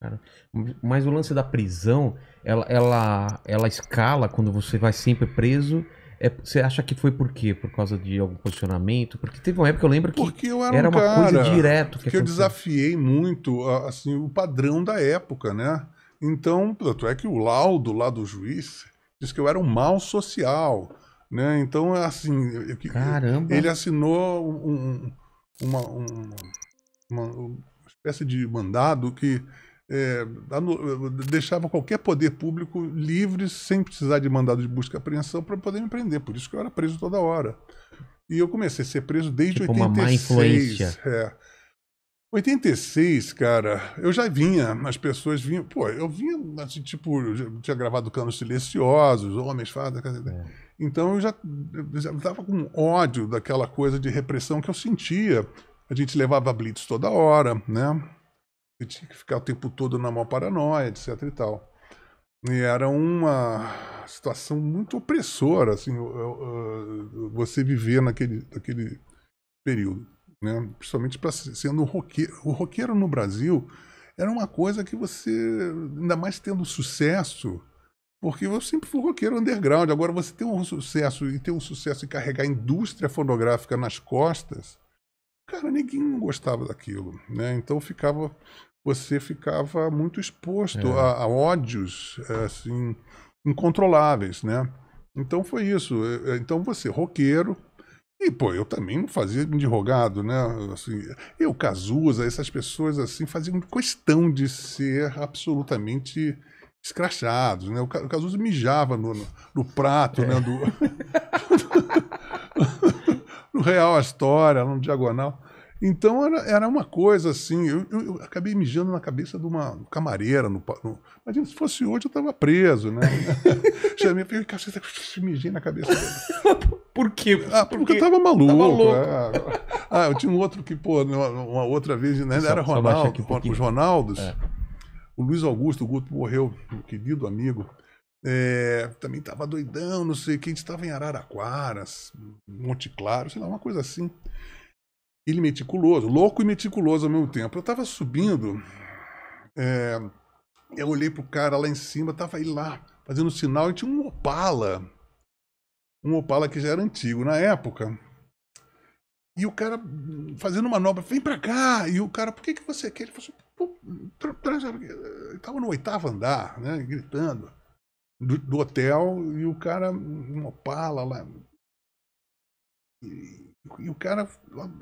Cara, mas o lance da prisão, ela, ela, ela escala quando você vai sempre preso. É, você acha que foi por quê? Por causa de algum posicionamento? Porque teve uma época que eu lembro que eu era, era, uma cara, coisa direto. Que, que eu desafiei muito assim, o padrão da época, né? Então, tanto é que o laudo lá do juiz diz que eu era um mal social, né? Então, é assim, Caramba. ele assinou um, uma, uma espécie de mandado que é, deixava qualquer poder público livre, sem precisar de mandado de busca e apreensão, para poder me prender. Por isso que eu era preso toda hora. E eu comecei a ser preso desde tipo 86. Uma má influência. É. 86, cara, eu já vinha, as pessoas vinham, pô, eu vinha, assim, tipo, eu tinha gravado Canos Silenciosos, Homens Fadas, é. então eu já, eu já tava com ódio daquela coisa de repressão que eu sentia a gente levava blitz toda hora, né? E tinha que ficar o tempo todo na maior paranoia, etc e tal. E era uma situação muito opressora, assim, você viver naquele, naquele período, né? Principalmente para sendo um roqueiro. O roqueiro no Brasil era uma coisa que você, ainda mais tendo sucesso, porque eu sempre fui roqueiro underground, agora você tem um sucesso e ter um sucesso e carregar a indústria fonográfica nas costas, Cara, ninguém gostava daquilo, né? Então ficava, você ficava muito exposto é. a, a, ódios eh, assim incontroláveis, né? Então foi isso. Eh, eh, então você roqueiro e pô, eu também não fazia de rogado, né? Assim, eu Cazuza, essas pessoas assim faziam questão de ser absolutamente escrachados, né? O Cazuza mijava no, no, no prato, é. né? Do... no Real a História, no Diagonal. Então era, era uma coisa assim. Eu, eu, eu acabei mijando na cabeça de uma camareira. No, no, imagina, se fosse hoje eu estava preso, né? Chamei, falei, cara, você mijei na cabeça dele. Por quê? Ah, porque, porque eu estava maluco. Tava louco. É. Ah, eu tinha um outro que, pô, uma outra vez, né? era Ronaldo, um os Ronaldos. É. O Luiz Augusto, o Guto morreu, um querido amigo. É, também tava doidão, não sei o que. A gente tava em Araraquaras, Monte Claro, sei lá, uma coisa assim. Ele meticuloso, louco e meticuloso ao mesmo tempo. Eu tava subindo, é, eu olhei pro cara lá em cima, tava ele lá fazendo sinal e tinha um Opala. Um Opala que já era antigo na época. E o cara fazendo manobra, vem pra cá! E o cara, por que, que você quer? Ele falou assim, tava no oitavo andar, né? Gritando do, do hotel e o cara uma Opala lá. E, e, o cara,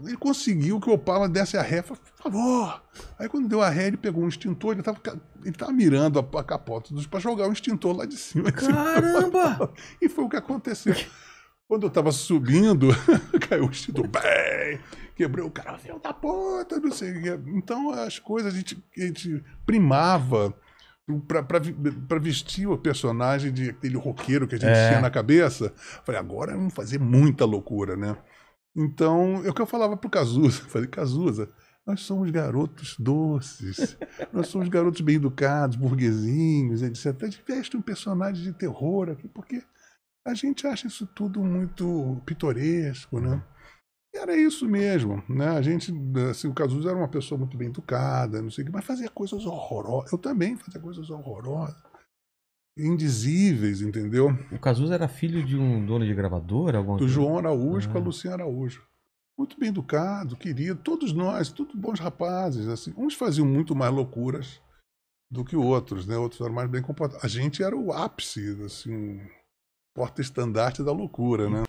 ele conseguiu que o Opala desse a ré, falou, por favor. Aí quando deu a ré, ele pegou um extintor, ele tava, ele tava mirando a, a capota para jogar o extintor lá de cima. Caramba! E foi o que aconteceu. Quando eu tava subindo, caiu o extintor, bem, o cara, filho da puta, não sei Então as coisas a gente, a gente primava para vestir o personagem de aquele roqueiro que a gente é. tinha na cabeça. Falei, agora vamos fazer muita loucura, né? Então, é o que eu falava pro Cazuza. Falei, Cazuza, nós somos garotos doces, nós somos garotos bem educados, burguesinhos, etc. A gente veste um personagem de terror aqui, porque a gente acha isso tudo muito pitoresco, né? Era isso mesmo, né? A gente, assim, o Cazuza era uma pessoa muito bem educada, não sei o que, mas fazia coisas horrorosas. Eu também fazia coisas horrorosas indizíveis, entendeu? O Cazuza era filho de um dono de gravadora? Alguma do João Araújo ah. com a ah. Luciana Araújo. Muito bem educado, querido, todos nós, todos bons rapazes. assim. Uns faziam muito mais loucuras do que outros, né? Outros eram mais bem comportados. A gente era o ápice, assim, porta-estandarte da loucura, né?